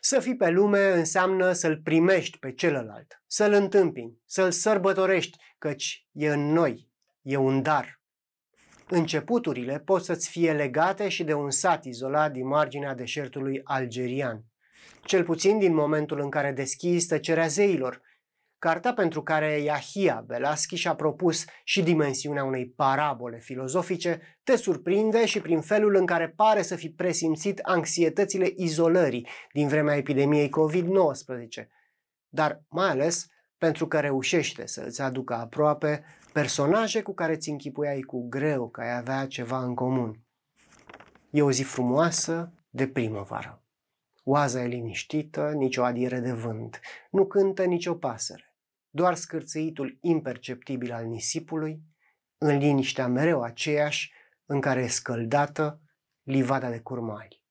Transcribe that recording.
Să fii pe lume înseamnă să-l primești pe celălalt, să-l întâmpini, să-l sărbătorești, căci e în noi, e un dar. Începuturile pot să-ți fie legate și de un sat izolat din marginea deșertului algerian, cel puțin din momentul în care deschizi tăcerea zeilor cartea pentru care Iahia Belaschi și-a propus și dimensiunea unei parabole filozofice, te surprinde și prin felul în care pare să fi presimțit anxietățile izolării din vremea epidemiei COVID-19, dar mai ales pentru că reușește să îți aducă aproape personaje cu care ți închipuiai cu greu că ai avea ceva în comun. E o zi frumoasă de primăvară. Oaza e liniștită, nicio adiere de vânt. Nu cântă nicio pasăre doar scârțăitul imperceptibil al nisipului, în liniștea mereu aceeași în care e scăldată livada de curmali.